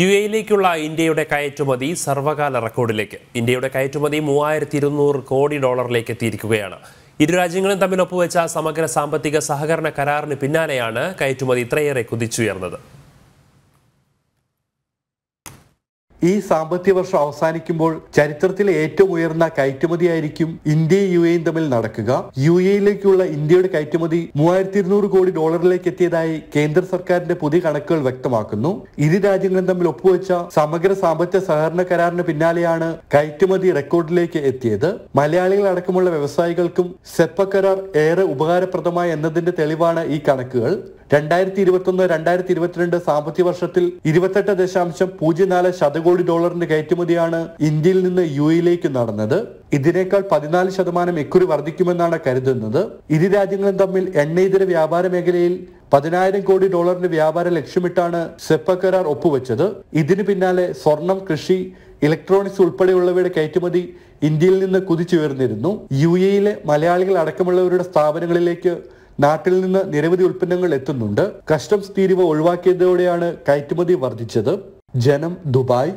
U എയിലേക്കുള്ള ഇന്ത്യയുടെ കയറ്റുമതി സർവകാല റെക്കോർഡിലേക്ക് ഇന്ത്യയുടെ കയറ്റുമതി മൂവായിരത്തി ഇരുന്നൂറ് കോടി ഡോളറിലേക്ക് എത്തിയിരിക്കുകയാണ് ഇരു രാജ്യങ്ങളും തമ്മിൽ ഒപ്പുവെച്ച സമഗ്ര സാമ്പത്തിക സഹകരണ കരാറിന് പിന്നാലെയാണ് കയറ്റുമതി ഇത്രയേറെ കുതിച്ചുയർന്നത് ഈ സാമ്പത്തിക വർഷം അവസാനിക്കുമ്പോൾ ചരിത്രത്തിലെ ഏറ്റവും ഉയർന്ന കയറ്റുമതിയായിരിക്കും ഇന്ത്യയും യു എയും തമ്മിൽ നടക്കുക യു എയിലേക്കുള്ള ഇന്ത്യയുടെ കയറ്റുമതി മൂവായിരത്തി ഇരുന്നൂറ് കോടി ഡോളറിലേക്ക് എത്തിയതായി കേന്ദ്ര സർക്കാരിന്റെ പുതിയ കണക്കുകൾ വ്യക്തമാക്കുന്നു ഇരു രാജ്യങ്ങളും തമ്മിൽ ഒപ്പുവെച്ച സമഗ്ര സാമ്പത്തിക സഹകരണ കരാറിന് പിന്നാലെയാണ് കയറ്റുമതി റെക്കോർഡിലേക്ക് എത്തിയത് മലയാളികൾ അടക്കമുള്ള വ്യവസായികൾക്കും സെപ്പ കരാർ ഏറെ ഉപകാരപ്രദമായി എന്നതിന്റെ തെളിവാണ് ഈ കണക്കുകൾ രണ്ടായിരത്തി ഒന്ന് രണ്ടായിരത്തി ഇരുപത്തിരണ്ട് സാമ്പത്തിക വർഷത്തിൽ ഇരുപത്തെട്ട് ദശാംശം പൂജ്യം നാല് ശതകോടി ഡോളറിന്റെ കയറ്റുമതിയാണ് ഇന്ത്യയിൽ നിന്ന് യു എയിലേക്ക് നടന്നത് ഇതിനേക്കാൾ പതിനാല് ശതമാനം എക്കുറി വർദ്ധിക്കുമെന്നാണ് കരുതുന്നത് ഇരു രാജ്യങ്ങളും തമ്മിൽ എണ്ണയിതര വ്യാപാര മേഖലയിൽ പതിനായിരം കോടി ഡോളറിന്റെ വ്യാപാര ലക്ഷ്യമിട്ടാണ് സെപ്പ കരാർ ഒപ്പുവെച്ചത് ഇതിനു പിന്നാലെ സ്വർണം കൃഷി ഇലക്ട്രോണിക്സ് ഉൾപ്പെടെയുള്ളവയുടെ കയറ്റുമതി ഇന്ത്യയിൽ നിന്ന് കുതിച്ചുയർന്നിരുന്നു യു എയിലെ മലയാളികൾ അടക്കമുള്ളവരുടെ സ്ഥാപനങ്ങളിലേക്ക് നാട്ടിൽ നിന്ന് നിരവധി ഉൽപ്പന്നങ്ങൾ എത്തുന്നുണ്ട് കസ്റ്റംസ് തീരുവ ഒഴിവാക്കിയതോടെയാണ് കയറ്റുമതി വർദ്ധിച്ചത് ജനം ദുബായ്